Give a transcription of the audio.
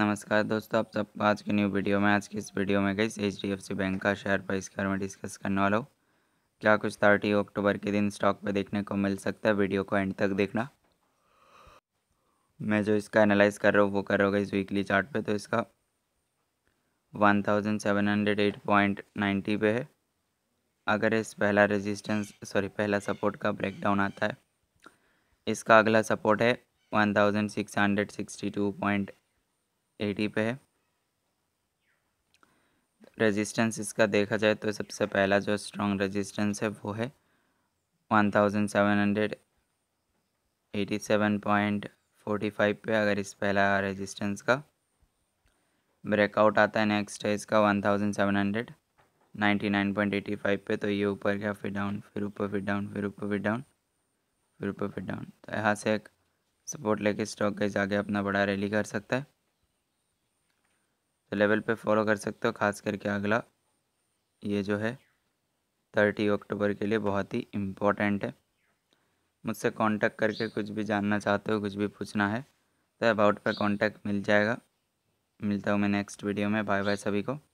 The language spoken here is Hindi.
नमस्कार दोस्तों आप सबको आज के न्यू वीडियो में आज की इस वीडियो में गई H D F C bank का शेयर प्राइस बारे में डिस्कस करने वाला हूँ क्या कुछ थर्टी अक्टूबर के दिन स्टॉक पर देखने को मिल सकता है वीडियो को एंड तक देखना मैं जो इसका एनालाइज कर रहा हूँ वो कर रहा हूँ इस वीकली चार्ट पे तो इसका one thousand seven hundred eight point ninety पे है अगर इस पहला रजिस्टेंस सॉरी पहला सपोर्ट का ब्रेक आता है इसका अगला सपोर्ट है one thousand six hundred sixty two point eighty पे है रेजिस्टेंस इसका देखा जाए तो सबसे पहला जो स्ट्रॉन्ग रेजिस्टेंस है वो है one thousand seven hundred eighty seven point forty five पे अगर इस पहला रेजिस्टेंस का ब्रेकआउट आता है नेक्स्ट है इसका one thousand seven hundred ninety nine point eighty five पे तो ये ऊपर गया फिर डाउन फिर ऊपर फिर डाउन फिर ऊपर फिर डाउन फिर ऊपर फिर डाउन तो यहाँ से एक सपोर्ट लेके स्टॉक के जाके अपना बड़ा रैली कर सकता है तो लेवल पे फॉलो कर सकते हो खास करके अगला ये जो है थर्टी अक्टूबर के लिए बहुत ही इम्पोर्टेंट है मुझसे कांटेक्ट करके कुछ भी जानना चाहते हो कुछ भी पूछना है तो अबाउट पे कांटेक्ट मिल जाएगा मिलता हूँ मैं नेक्स्ट वीडियो में बाय बाय सभी को